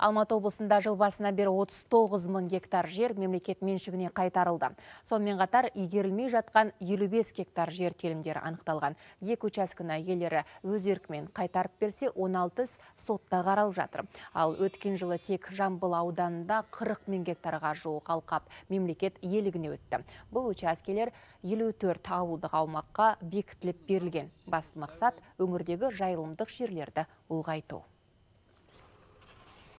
Алматы облысында жыл басына бері 39 мың гектар жер мемлекет меншігіне қайтарылды. Сонымен қатар игерілмей жатқан 55 гектар жер телімдері анықталған. Екі учаскіні елері өз еркімен қайтарып берсе, 16 сотта қаралып жатыр. Ал өткен жылы тек Жамбыл ауданында 40 мың гектарға жуық алқап мемлекет елігіне өтті. Бұл учаскелер 54 ауылдық аумаққа бекітіліп берілген. Басты мақсат өңірдегі жайылымдық жерлерді ұлғайту